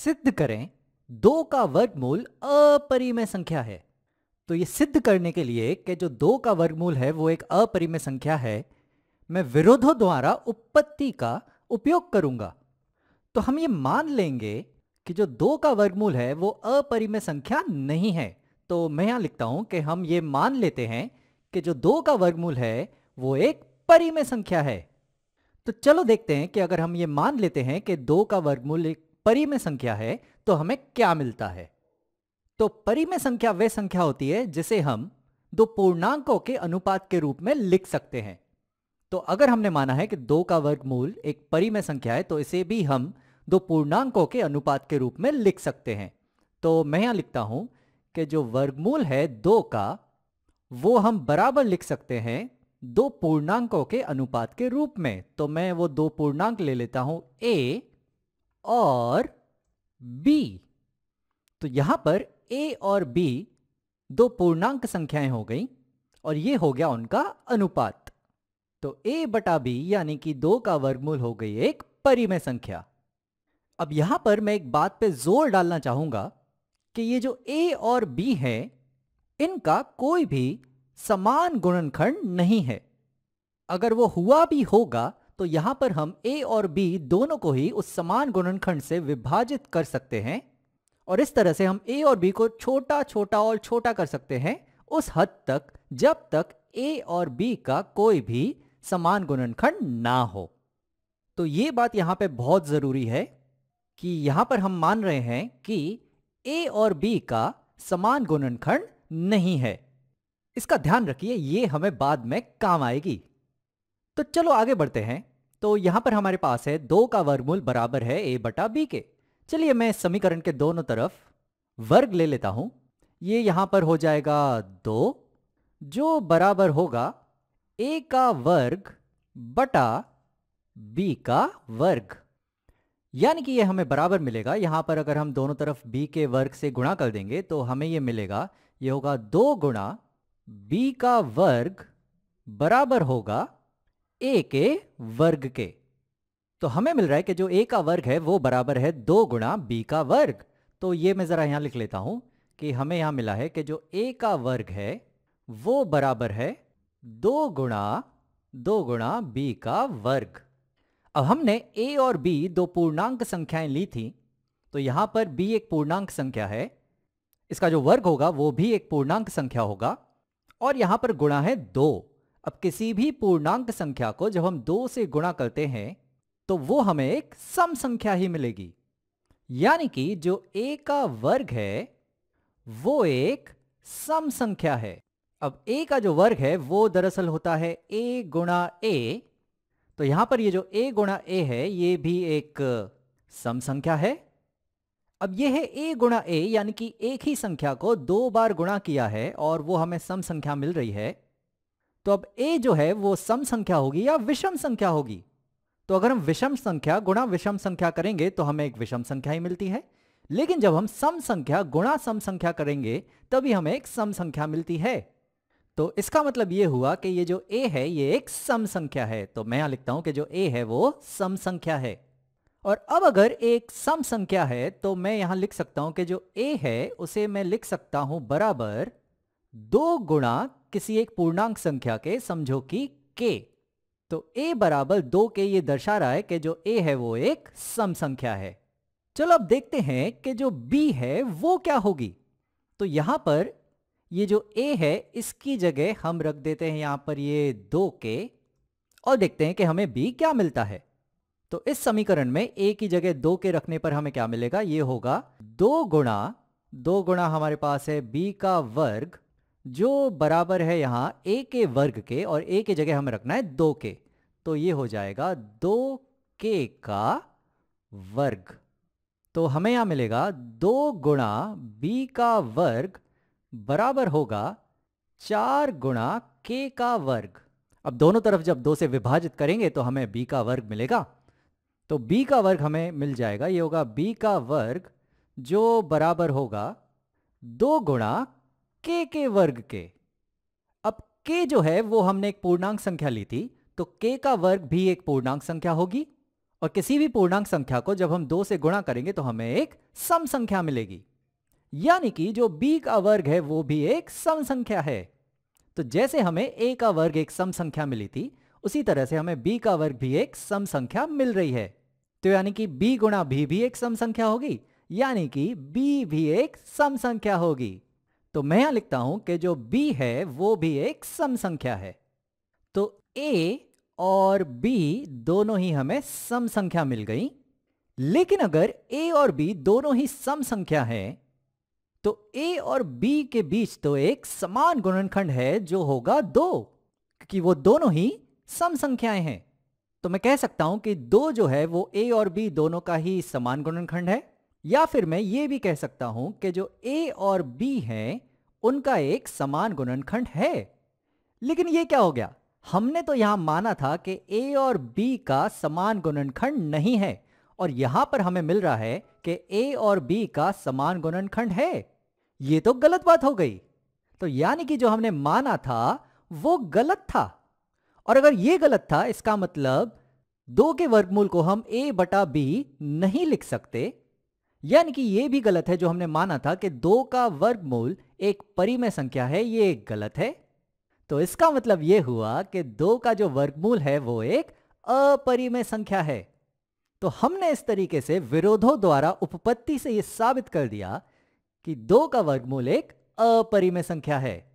सिद्ध करें दो का वर्गमूल अपरिमेय संख्या है तो ये सिद्ध करने के लिए कि जो दो का वर्गमूल है वो एक अपरिमेय संख्या है मैं विरोधों द्वारा उत्पत्ति का उपयोग करूंगा तो हम ये मान लेंगे कि जो दो का वर्गमूल है वो अपरिमेय संख्या नहीं है तो मैं यहां लिखता हूं कि हम ये मान लेते हैं कि जो दो का वर्गमूल है वो एक परिमेय संख्या है तो चलो देखते हैं कि अगर हम ये मान लेते हैं कि दो का वर्गमूल एक परिमेय संख्या है तो हमें क्या मिलता है तो परिमेय संख्या वह संख्या होती है जिसे हम दो पूर्णांकों के अनुपात के रूप में लिख सकते हैं तो अगर हमने माना है कि दो का वर्गमूल एक परिमेय संख्या है तो इसे भी हम दो पूर्णांकों के अनुपात के रूप में लिख सकते हैं तो मैं यहां लिखता हूं कि जो वर्गमूल है दो का वो हम बराबर लिख सकते हैं दो पूर्णांकों के अनुपात के रूप में तो मैं वो दो पूर्णांक ले लेता हूं ए और बी तो यहां पर ए और बी दो पूर्णांक संख्याएं हो गई और ये हो गया उनका अनुपात तो ए बटा बी यानी कि दो का वर्गमूल हो गई एक परिमय संख्या अब यहां पर मैं एक बात पे जोर डालना चाहूंगा कि ये जो ए और बी है इनका कोई भी समान गुणनखंड नहीं है अगर वो हुआ भी होगा तो यहां पर हम ए और बी दोनों को ही उस समान गुणनखंड से विभाजित कर सकते हैं और इस तरह से हम ए और बी को छोटा छोटा और छोटा कर सकते हैं उस हद तक जब तक ए और बी का कोई भी समान गुणनखंड ना हो तो ये बात यहां पे बहुत जरूरी है कि यहां पर हम मान रहे हैं कि ए और बी का समान गुणनखंड नहीं है इसका ध्यान रखिए ये हमें बाद में काम आएगी तो चलो आगे बढ़ते हैं तो यहां पर हमारे पास है दो का वर्गमूल बराबर है ए बटा बी के चलिए मैं समीकरण के दोनों तरफ वर्ग ले लेता हूं ये यहां पर हो जाएगा दो जो बराबर होगा ए का वर्ग बटा बी का वर्ग यानी कि यह हमें बराबर मिलेगा यहां पर अगर हम दोनों तरफ b के वर्ग से गुणा कर देंगे तो हमें यह मिलेगा यह होगा दो गुणा बी का वर्ग बराबर होगा ए के वर्ग के तो हमें मिल रहा है कि जो ए का वर्ग है वो बराबर है दो गुणा बी का वर्ग तो ये मैं ज़रा यहां लिख लेता हूं कि हमें यहां मिला है कि जो ए का वर्ग है वो बराबर है दो गुणा दो गुणा बी का वर्ग अब हमने ए और बी दो पूर्णांक संख्याएं ली थी तो यहां पर बी एक पूर्णांक संख्या है इसका जो वर्ग होगा वो भी एक पूर्णांक संख्या होगा और यहां पर गुणा है दो अब किसी भी पूर्णांक संख्या को जब हम दो से गुणा करते हैं तो वो हमें एक सम संख्या ही मिलेगी यानी कि जो ए का वर्ग है वो एक सम संख्या है अब ए का जो वर्ग है वो दरअसल होता है ए गुणा ए तो यहां पर ये जो ए गुणा ए है ये भी एक सम संख्या है अब ये है ए गुणा ए यानी कि एक ही संख्या को दो बार गुणा किया है और वो हमें सम संख्या मिल रही है तो अब ए जो है वो सम संख्या होगी या विषम संख्या होगी तो अगर हम विषम संख्या गुणा विषम संख्या करेंगे तो हमें एक विषम संख्या ही मिलती है लेकिन जब हम सम संख्या गुणा सम संख्या करेंगे तभी हमें एक सम संख्या मिलती है तो इसका मतलब यह हुआ कि ये जो ए है ये एक सम संख्या है तो मैं यहां लिखता हूं कि जो ए है वो सम संख्या है और अब अगर एक सम संख्या है तो मैं यहां लिख सकता हूं कि जो ए है उसे मैं लिख सकता हूं बराबर दो गुणा किसी एक पूर्णांक संख्या के समझो कि के तो ए बराबर दो के ये दर्शा रहा है कि जो ए है वो एक सम संख्या है चलो अब देखते हैं कि जो बी है वो क्या होगी तो यहां पर ये जो a है इसकी जगह हम रख देते हैं यहां पर ये दो के और देखते हैं कि हमें बी क्या मिलता है तो इस समीकरण में ए की जगह दो के रखने पर हमें क्या मिलेगा ये होगा दो गुणा दो गुणा हमारे पास है बी का वर्ग जो बराबर है यहाँ ए के वर्ग के और ए के जगह हमें रखना है दो के तो ये हो जाएगा दो के का वर्ग तो हमें यहाँ मिलेगा दो गुणा बी का वर्ग बराबर होगा चार गुणा के का वर्ग अब दोनों तरफ जब दो से विभाजित करेंगे तो हमें b का वर्ग मिलेगा तो b का वर्ग हमें मिल जाएगा ये होगा b का वर्ग जो बराबर होगा दो गुणा के के वर्ग के अब के जो है वो हमने एक पूर्णांक संख्या ली थी तो के का वर्ग भी एक पूर्णांक संख्या होगी और किसी भी पूर्णांक संख्या को जब हम दो से गुणा करेंगे तो हमें एक सम संख्या मिलेगी यानी कि जो बी का वर्ग है वो भी एक सम संख्या है तो जैसे हमें ए का वर्ग एक सम संख्या मिली थी उसी तरह से हमें बी का वर्ग भी एक सम संख्या मिल रही है तो यानी कि बी गुणा b भी एक सम संख्या होगी यानी कि बी भी एक सम संख्या होगी तो मैं यहां लिखता हूं कि जो b है वो भी एक सम संख्या है तो a और b दोनों ही हमें सम संख्या मिल गई लेकिन अगर a और b दोनों ही सम संख्या है तो a और b के बीच तो एक समान गुणनखंड है जो होगा दो क्योंकि वो दोनों ही सम संख्याएं हैं तो मैं कह सकता हूं कि दो जो है वो a और b दोनों का ही समान गुणनखंड है या फिर मैं ये भी कह सकता हूं कि जो ए और बी हैं उनका एक समान गुणनखंड है लेकिन ये क्या हो गया हमने तो यहां माना था कि ए और बी का समान गुणनखंड नहीं है और यहां पर हमें मिल रहा है कि ए और बी का समान गुणनखंड है ये तो गलत बात हो गई तो यानी कि जो हमने माना था वो गलत था और अगर ये गलत था इसका मतलब दो के वर्गमूल को हम ए बटा बी नहीं लिख सकते यानी कि यह भी गलत है जो हमने माना था कि दो का वर्गमूल एक परिमेय संख्या है यह गलत है तो इसका मतलब यह हुआ कि दो का जो वर्गमूल है वो एक अपरिमेय संख्या है तो हमने इस तरीके से विरोधों द्वारा उपपत्ति से यह साबित कर दिया कि दो का वर्गमूल एक अपरिमेय संख्या है